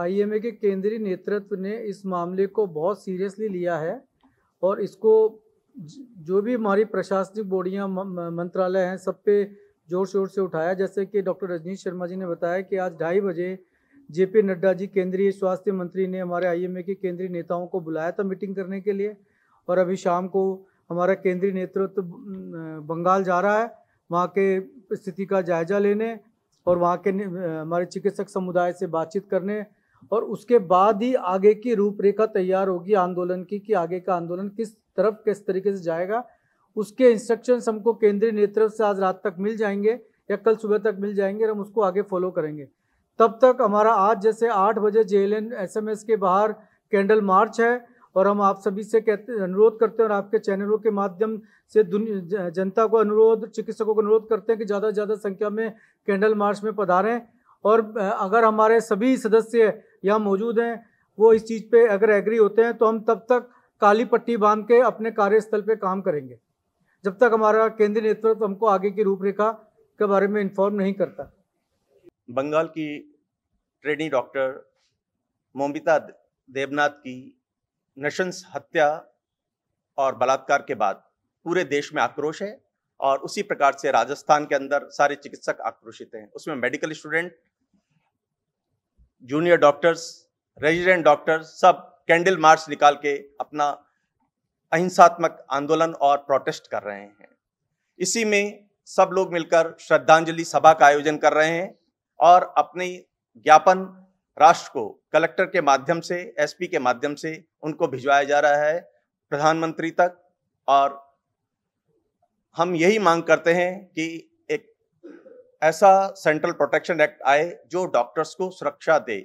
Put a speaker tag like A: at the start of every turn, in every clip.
A: IMA के केंद्रीय नेतृत्व ने इस मामले को बहुत सीरियसली लिया है और इसको जो भी हमारी प्रशासनिक बोर्डियाँ मंत्रालय हैं सब पे जोर शोर से उठाया जैसे कि डॉक्टर रजनीश शर्मा जी ने बताया कि आज ढाई बजे जे पी नड्डा जी केंद्रीय स्वास्थ्य मंत्री ने हमारे आईएमए के केंद्रीय नेताओं को बुलाया था मीटिंग करने के लिए और अभी शाम को हमारा केंद्रीय नेतृत्व बंगाल जा रहा है वहाँ के स्थिति का जायजा लेने और वहाँ के हमारे चिकित्सक समुदाय से बातचीत करने और उसके बाद ही आगे की रूपरेखा तैयार होगी आंदोलन की कि आगे का आंदोलन किस तरफ किस तरीके से जाएगा उसके इंस्ट्रक्शन हमको केंद्रीय नेतृत्व से आज रात तक मिल जाएंगे या कल सुबह तक मिल जाएंगे और हम उसको आगे फॉलो करेंगे तब तक हमारा आज जैसे आठ बजे जे एल के बाहर कैंडल मार्च है और हम आप सभी से कहते अनुरोध करते हैं और आपके चैनलों के माध्यम से जनता को अनुरोध चिकित्सकों को अनुरोध करते हैं कि ज़्यादा से ज़्यादा संख्या में कैंडल मार्च में पधारें और अगर हमारे सभी सदस्य यहाँ मौजूद हैं वो इस चीज़ पे अगर एग्री होते हैं तो हम तब तक काली पट्टी बांध के अपने कार्यस्थल पे काम करेंगे जब तक हमारा केंद्रीय नेतृत्व तो हमको आगे की रूपरेखा के बारे में इन्फॉर्म नहीं करता
B: बंगाल की ट्रेनी डॉक्टर मोमिता देवनाथ की नशंस हत्या और बलात्कार के बाद पूरे देश में आक्रोश है और उसी प्रकार से राजस्थान के अंदर सारे चिकित्सक आक्रोशित हैं उसमें medical student junior doctors resident doctors सब कैंडल मार्च निकाल के अपना अहिंसात्मक आंदोलन और प्रोटेस्ट कर रहे हैं इसी में सब लोग मिलकर श्रद्धांजलि सभा का आयोजन कर रहे हैं और अपने ज्ञापन राष्ट्र को कलेक्टर के माध्यम से एसपी के माध्यम से उनको भिजवाया जा रहा है प्रधानमंत्री तक और हम यही मांग करते हैं कि ऐसा सेंट्रल प्रोटेक्शन एक्ट आए जो डॉक्टर्स को सुरक्षा दे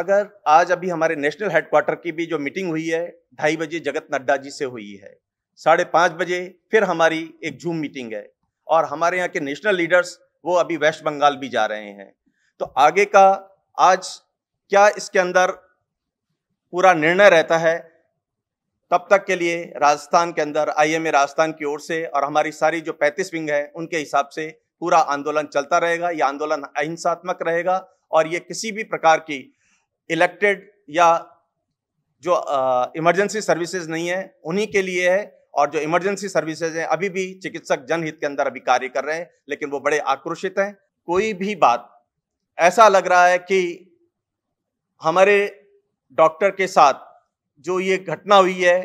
B: अगर आज अभी हमारे नेशनल हेडक्वार्टर की भी जो मीटिंग हुई है ढाई बजे जगत नड्डा जी से हुई है साढ़े पाँच बजे फिर हमारी एक जूम मीटिंग है और हमारे यहाँ के नेशनल लीडर्स वो अभी वेस्ट बंगाल भी जा रहे हैं तो आगे का आज क्या इसके अंदर पूरा निर्णय रहता है तब तक के लिए राजस्थान के अंदर आईएमए राजस्थान की ओर से और हमारी सारी जो पैंतीस विंग है उनके हिसाब से पूरा आंदोलन चलता रहेगा यह आंदोलन अहिंसात्मक रहेगा और ये किसी भी प्रकार की इलेक्टेड या जो इमरजेंसी सर्विसेज नहीं है उन्हीं के लिए है और जो इमरजेंसी सर्विसेज हैं अभी भी चिकित्सक जनहित के अंदर अभी कार्य कर रहे हैं लेकिन वो बड़े आक्रोशित हैं कोई भी बात ऐसा लग रहा है कि हमारे डॉक्टर के साथ जो ये घटना हुई है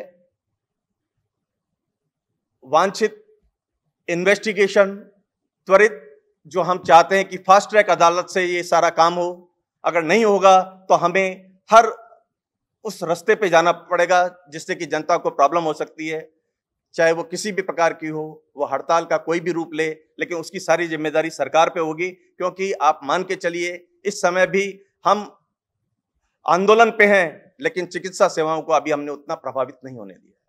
B: वांछित इन्वेस्टिगेशन त्वरित जो हम चाहते हैं कि फास्ट ट्रैक अदालत से ये सारा काम हो अगर नहीं होगा तो हमें हर उस रास्ते पे जाना पड़ेगा जिससे कि जनता को प्रॉब्लम हो सकती है चाहे वो किसी भी प्रकार की हो वो हड़ताल का कोई भी रूप ले लेकिन उसकी सारी जिम्मेदारी सरकार पे होगी क्योंकि आप मान के चलिए इस समय भी हम आंदोलन पे हैं लेकिन चिकित्सा सेवाओं को अभी हमने उतना प्रभावित नहीं होने दिया